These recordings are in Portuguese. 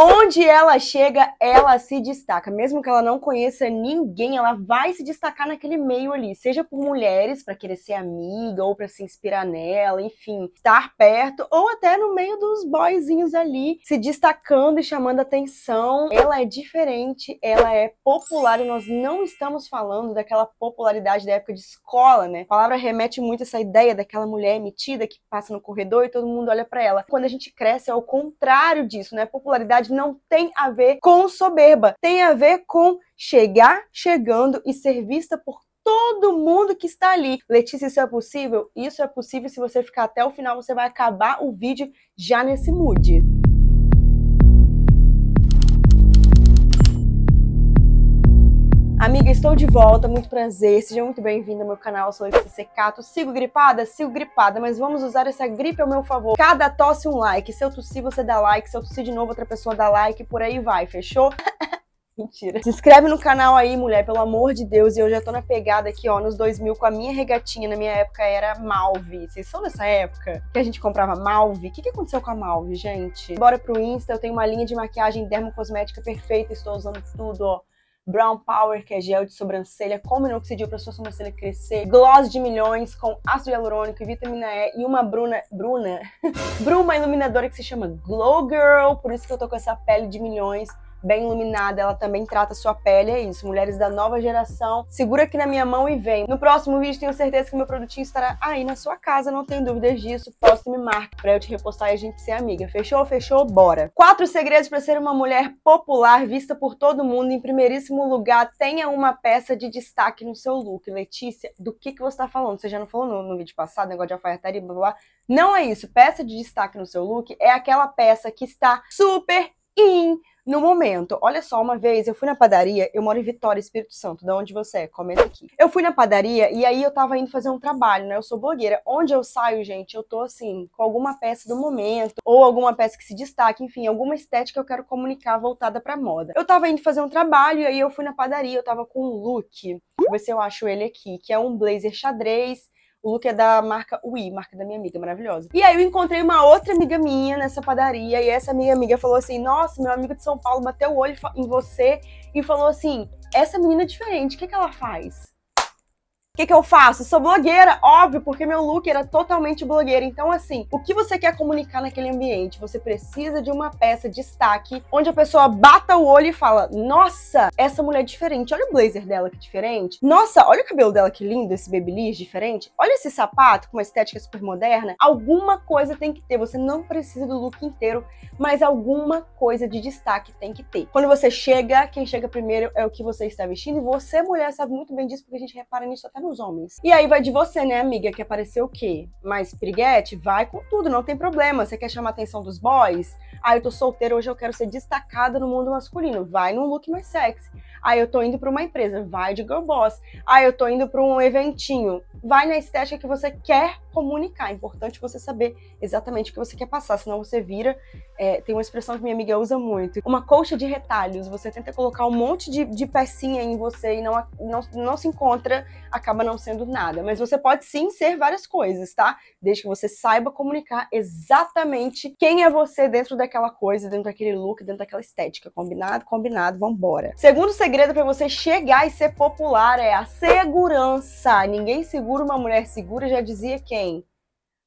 Onde ela chega, ela se destaca. Mesmo que ela não conheça ninguém, ela vai se destacar naquele meio ali, seja por mulheres, para querer ser amiga ou para se inspirar nela, enfim, estar perto, ou até no meio dos boyzinhos ali, se destacando e chamando atenção. Ela é diferente, ela é popular e nós não estamos falando daquela popularidade da época de escola, né? A palavra remete muito a essa ideia daquela mulher emitida que passa no corredor e todo mundo olha para ela. Quando a gente cresce, é o contrário disso, né? Popularidade não tem a ver com soberba, tem a ver com chegar chegando e ser vista por todo mundo que está ali. Letícia, isso é possível? Isso é possível se você ficar até o final, você vai acabar o vídeo já nesse mood. amiga, estou de volta, muito prazer, seja muito bem-vindo ao meu canal, eu sou Letícia Secato, sigo gripada, sigo gripada, mas vamos usar essa gripe ao meu favor. Cada tosse um like, se eu tossir você dá like, se eu tossir de novo outra pessoa dá like, por aí vai, fechou? Mentira. Se inscreve no canal aí, mulher, pelo amor de Deus. E eu já tô na pegada aqui, ó, nos 2000 com a minha regatinha. Na minha época era Malve. Vocês são dessa época que a gente comprava Malve? O que, que aconteceu com a Malve, gente? Bora pro Insta, eu tenho uma linha de maquiagem dermocosmética perfeita. Estou usando tudo, ó. Brown Power, que é gel de sobrancelha com minoxidil para sua sobrancelha crescer, gloss de milhões com ácido hialurônico e vitamina E e uma bruna, bruna, bruma iluminadora que se chama Glow Girl, por isso que eu tô com essa pele de milhões bem iluminada, ela também trata sua pele, é isso. Mulheres da nova geração, segura aqui na minha mão e vem. No próximo vídeo, tenho certeza que meu produtinho estará aí na sua casa, não tenho dúvidas disso. Posta e me marca pra eu te repostar e a gente ser amiga. Fechou? Fechou? Bora! Quatro segredos para ser uma mulher popular, vista por todo mundo. Em primeiríssimo lugar, tenha uma peça de destaque no seu look. Letícia, do que, que você tá falando? Você já não falou no, no vídeo passado, negócio de alfaiataria, blá, blá blá. Não é isso. Peça de destaque no seu look é aquela peça que está super in no momento. Olha só, uma vez eu fui na padaria, eu moro em Vitória, Espírito Santo, da onde você é, comenta aqui. Eu fui na padaria e aí eu tava indo fazer um trabalho, né? Eu sou blogueira. Onde eu saio, gente, eu tô assim, com alguma peça do momento, ou alguma peça que se destaque, enfim, alguma estética que eu quero comunicar voltada pra moda. Eu tava indo fazer um trabalho e aí eu fui na padaria, eu tava com um look, vou ver se eu acho ele aqui, que é um blazer xadrez o look é da marca Wii, marca da minha amiga, maravilhosa. E aí eu encontrei uma outra amiga minha nessa padaria e essa minha amiga falou assim: Nossa, meu amigo de São Paulo bateu o olho em você e falou assim: Essa menina é diferente, o que, é que ela faz? que, que eu faço? Sou blogueira, óbvio, porque meu look era totalmente blogueira. Então, assim, o que você quer comunicar naquele ambiente? Você precisa de uma peça de destaque onde a pessoa bata o olho e fala: Nossa, essa mulher é diferente. Olha o blazer dela que é diferente. Nossa, olha o cabelo dela que lindo, esse babyliss diferente. Olha esse sapato com uma estética super moderna. Alguma coisa tem que ter. Você não precisa do look inteiro, mas alguma coisa de destaque tem que ter. Quando você chega, quem chega primeiro é o que você está vestindo. E você, mulher, sabe muito bem disso porque a gente repara nisso até no os homens. E aí vai de você, né, amiga, que apareceu o quê? Mais piriguete? Vai com tudo, não tem problema. Você quer chamar a atenção dos boys? Ah, eu tô solteira, hoje eu quero ser destacada no mundo masculino. Vai num look mais sexy. Ah, eu tô indo para uma empresa, vai de girl boss. Ah, eu tô indo para um eventinho. Vai na estética que você quer comunicar. É importante você saber exatamente o que você quer passar, senão você vira. É, tem uma expressão que minha amiga usa muito: uma colcha de retalhos. Você tenta colocar um monte de, de pecinha em você e não, não, não se encontra, acaba não sendo nada. Mas você pode sim ser várias coisas, tá? Desde que você saiba comunicar exatamente quem é você dentro da daquela coisa, dentro daquele look, dentro daquela estética. Combinado? Combinado, vambora. Segundo segredo para você chegar e ser popular é a segurança. Ninguém segura uma mulher segura, já dizia quem?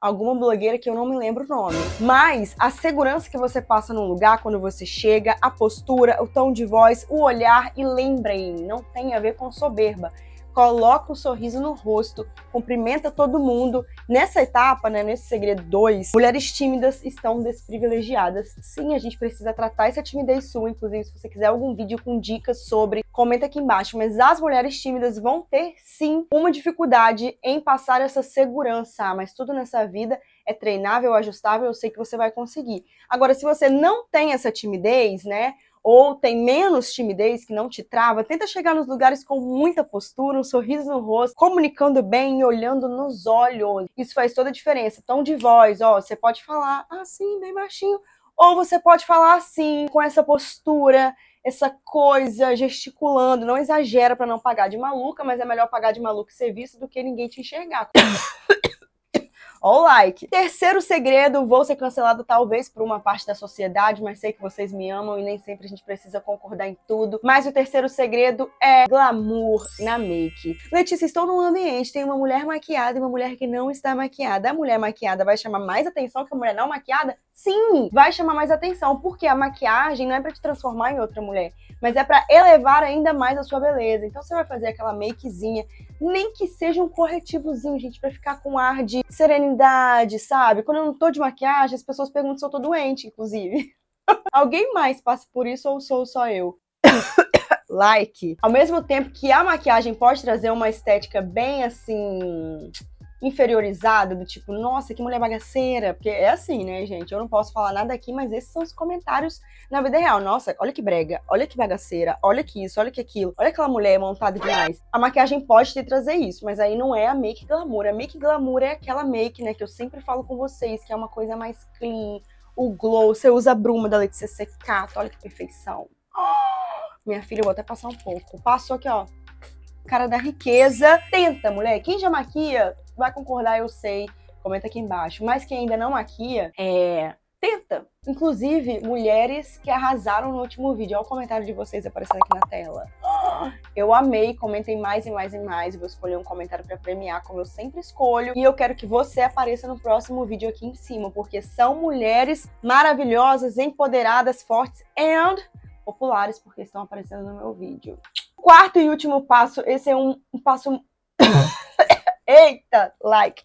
alguma blogueira que eu não me lembro o nome. Mas a segurança que você passa num lugar quando você chega, a postura, o tom de voz, o olhar e lembrem, não tem a ver com soberba coloca um sorriso no rosto, cumprimenta todo mundo. Nessa etapa, né, nesse segredo 2, mulheres tímidas estão desprivilegiadas. Sim, a gente precisa tratar essa timidez sua, inclusive se você quiser algum vídeo com dicas sobre, comenta aqui embaixo, mas as mulheres tímidas vão ter sim uma dificuldade em passar essa segurança, ah, mas tudo nessa vida é treinável, ajustável, eu sei que você vai conseguir. Agora, se você não tem essa timidez, né, ou tem menos timidez, que não te trava, tenta chegar nos lugares com muita postura, um sorriso no rosto, comunicando bem e olhando nos olhos. Isso faz toda a diferença. Tom de voz, ó, você pode falar assim, bem baixinho, ou você pode falar assim, com essa postura, essa coisa, gesticulando. Não exagera para não pagar de maluca, mas é melhor pagar de maluco e ser visto do que ninguém te enxergar. Ó o like. Terceiro segredo, vou ser cancelado talvez por uma parte da sociedade, mas sei que vocês me amam e nem sempre a gente precisa concordar em tudo. Mas o terceiro segredo é glamour na make. Letícia, estou num ambiente, tem uma mulher maquiada e uma mulher que não está maquiada. A mulher maquiada vai chamar mais atenção que a mulher não maquiada? sim, vai chamar mais atenção, porque a maquiagem não é para te transformar em outra mulher, mas é para elevar ainda mais a sua beleza. Então você vai fazer aquela makezinha, nem que seja um corretivozinho, gente, para ficar com ar de serenidade, sabe? Quando eu não tô de maquiagem, as pessoas perguntam se eu tô doente, inclusive. Alguém mais passa por isso ou sou só eu? like. Ao mesmo tempo que a maquiagem pode trazer uma estética bem assim inferiorizada, do tipo, nossa, que mulher bagaceira, porque é assim, né, gente? Eu não posso falar nada aqui, mas esses são os comentários na vida real. Nossa, olha que brega, olha que bagaceira, olha que isso, olha que aquilo, olha aquela mulher montada demais. A maquiagem pode te trazer isso, mas aí não é a make glamour. A make glamour é aquela make, né, que eu sempre falo com vocês, que é uma coisa mais clean, o glow, você usa a bruma da Letícia Secato, olha que perfeição. minha filha, eu vou até passar um pouco. Passou aqui, ó, cara da riqueza. Tenta, mulher. Quem já maquia vai concordar, eu sei. Comenta aqui embaixo. Mas quem ainda não maquia, é, tenta. Inclusive, mulheres que arrasaram no último vídeo. Olha o comentário de vocês aparecendo aqui na tela. Eu amei, comentem mais e mais e mais. Eu vou escolher um comentário para premiar, como eu sempre escolho. E eu quero que você apareça no próximo vídeo aqui em cima, porque são mulheres maravilhosas, empoderadas, fortes and populares, porque estão aparecendo no meu vídeo. Quarto e último passo, esse é um, um passo Eita, like.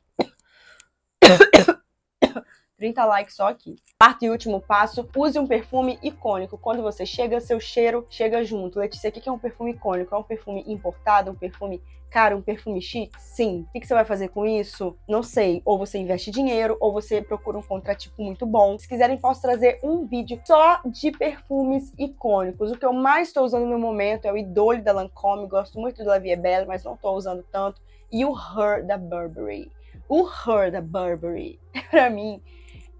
30 likes só aqui. Quarto e último passo, use um perfume icônico. Quando você chega, seu cheiro chega junto. Letícia, o que é um perfume icônico? É um perfume importado, um perfume caro, um perfume chique? Sim. O que você vai fazer com isso? Não sei. Ou você investe dinheiro, ou você procura um contratipo muito bom. Se quiserem, posso trazer um vídeo só de perfumes icônicos. O que eu mais estou usando no momento é o Idole da Lancôme. Gosto muito do La Vie Belle, mas não estou usando tanto e o Her da Burberry. O Her da Burberry, para mim,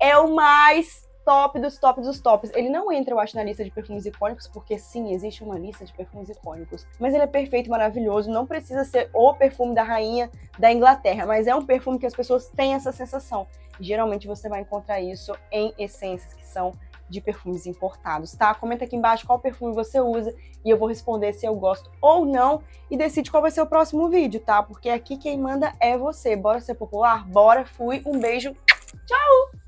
é o mais top dos tops dos tops. Ele não entra, eu acho, na lista de perfumes icônicos, porque sim, existe uma lista de perfumes icônicos. Mas ele é perfeito, maravilhoso, não precisa ser o perfume da rainha da Inglaterra, mas é um perfume que as pessoas têm essa sensação. Geralmente você vai encontrar isso em essências que são de perfumes importados, tá? Comenta aqui embaixo qual perfume você usa e eu vou responder se eu gosto ou não e decide qual vai ser o próximo vídeo, tá? Porque aqui quem manda é você. Bora ser popular? Bora, fui, um beijo, tchau!